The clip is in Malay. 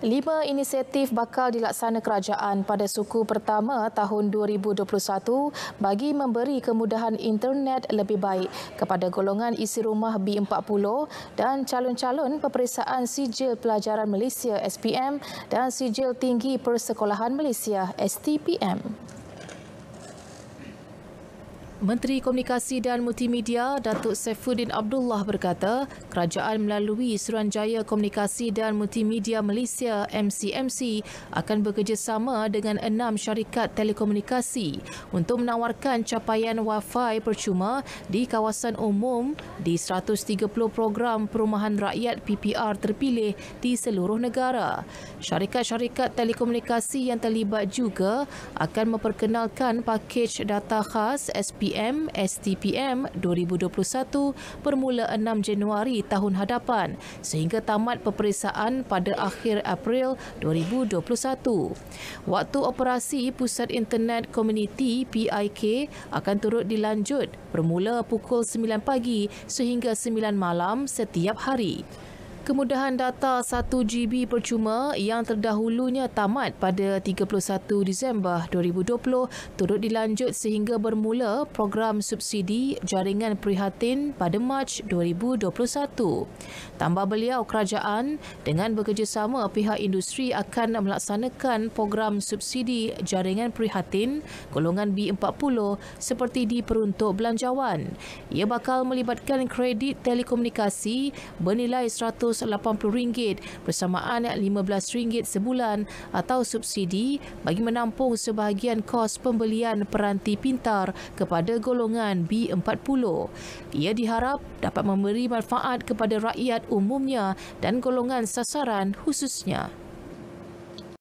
Lima inisiatif bakal dilaksana kerajaan pada suku pertama tahun 2021 bagi memberi kemudahan internet lebih baik kepada golongan isi rumah B40 dan calon-calon peperiksaan sijil pelajaran Malaysia SPM dan sijil tinggi persekolahan Malaysia STPM. Menteri Komunikasi dan Multimedia Datuk Saifuddin Abdullah berkata, kerajaan melalui Suruhanjaya Komunikasi dan Multimedia Malaysia MCMC akan bekerjasama dengan enam syarikat telekomunikasi untuk menawarkan capaian Wi-Fi percuma di kawasan umum di 130 program perumahan rakyat PPR terpilih di seluruh negara. Syarikat-syarikat telekomunikasi yang terlibat juga akan memperkenalkan pakej data khas SPM PM STPM 2021 bermula 6 Januari tahun hadapan sehingga tamat peperiksaan pada akhir April 2021. Waktu operasi Pusat Internet Community PIK akan turut dilanjut bermula pukul 9 pagi sehingga 9 malam setiap hari. Kemudahan data 1GB percuma yang terdahulunya tamat pada 31 Disember 2020 turut dilanjut sehingga bermula program subsidi jaringan prihatin pada Mac 2021. Tambah beliau kerajaan dengan bekerjasama pihak industri akan melaksanakan program subsidi jaringan prihatin golongan B40 seperti di peruntuk belanjawan. Ia bakal melibatkan kredit telekomunikasi bernilai RM480 bersamaan RM15 sebulan atau subsidi bagi menampung sebahagian kos pembelian peranti pintar kepada golongan B40. Ia diharap dapat memberi manfaat kepada rakyat umumnya dan golongan sasaran khususnya.